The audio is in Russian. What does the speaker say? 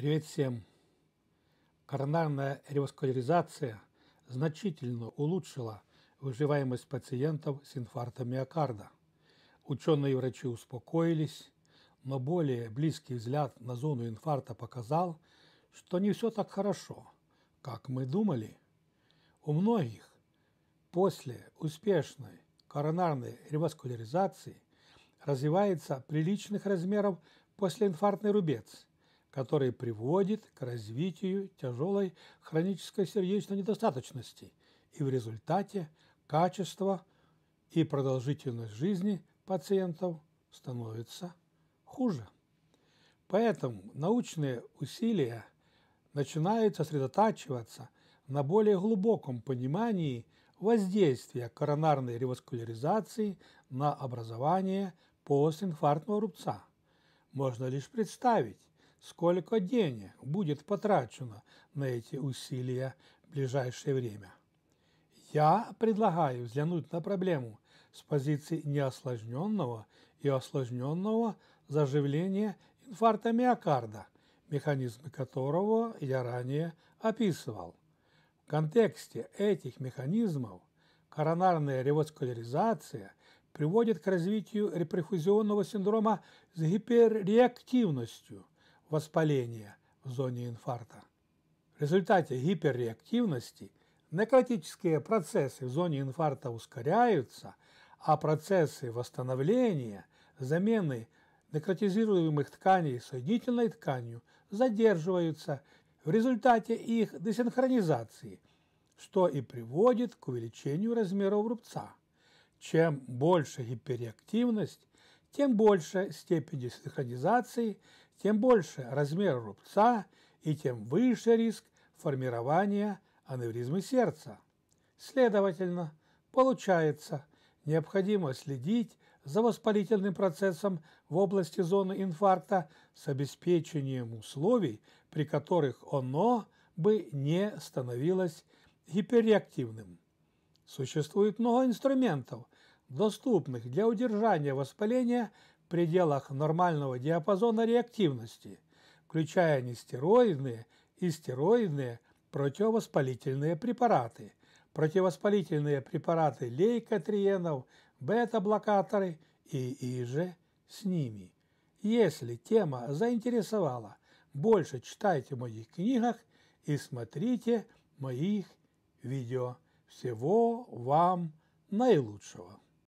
Привет всем! Коронарная реваскуляризация значительно улучшила выживаемость пациентов с инфарктом миокарда. Ученые и врачи успокоились, но более близкий взгляд на зону инфаркта показал, что не все так хорошо, как мы думали. У многих после успешной коронарной реваскуляризации развивается приличных размеров послеинфарктный рубец – который приводит к развитию тяжелой хронической сердечной недостаточности и в результате качество и продолжительность жизни пациентов становится хуже. Поэтому научные усилия начинают сосредотачиваться на более глубоком понимании воздействия коронарной реваскуляризации на образование постинфарктного рубца. Можно лишь представить, сколько денег будет потрачено на эти усилия в ближайшее время. Я предлагаю взглянуть на проблему с позиции неосложненного и осложненного заживления инфаркта миокарда, механизмы которого я ранее описывал. В контексте этих механизмов коронарная ревоскуляризация приводит к развитию репрефузионного синдрома с гиперреактивностью – воспаления в зоне инфаркта. В результате гиперреактивности некротические процессы в зоне инфаркта ускоряются, а процессы восстановления, замены некротизируемых тканей соединительной тканью задерживаются в результате их десинхронизации, что и приводит к увеличению размеров рубца. Чем больше гиперреактивность, тем больше степени синхронизации, тем больше размер рубца и тем выше риск формирования аневризмы сердца. Следовательно, получается, необходимо следить за воспалительным процессом в области зоны инфаркта с обеспечением условий, при которых оно бы не становилось гиперреактивным. Существует много инструментов, доступных для удержания воспаления в пределах нормального диапазона реактивности, включая нестероидные и стероидные противовоспалительные препараты, противовоспалительные препараты лейкотриенов, бета-блокаторы и иже с ними. Если тема заинтересовала, больше читайте в моих книгах и смотрите моих видео. Всего вам наилучшего!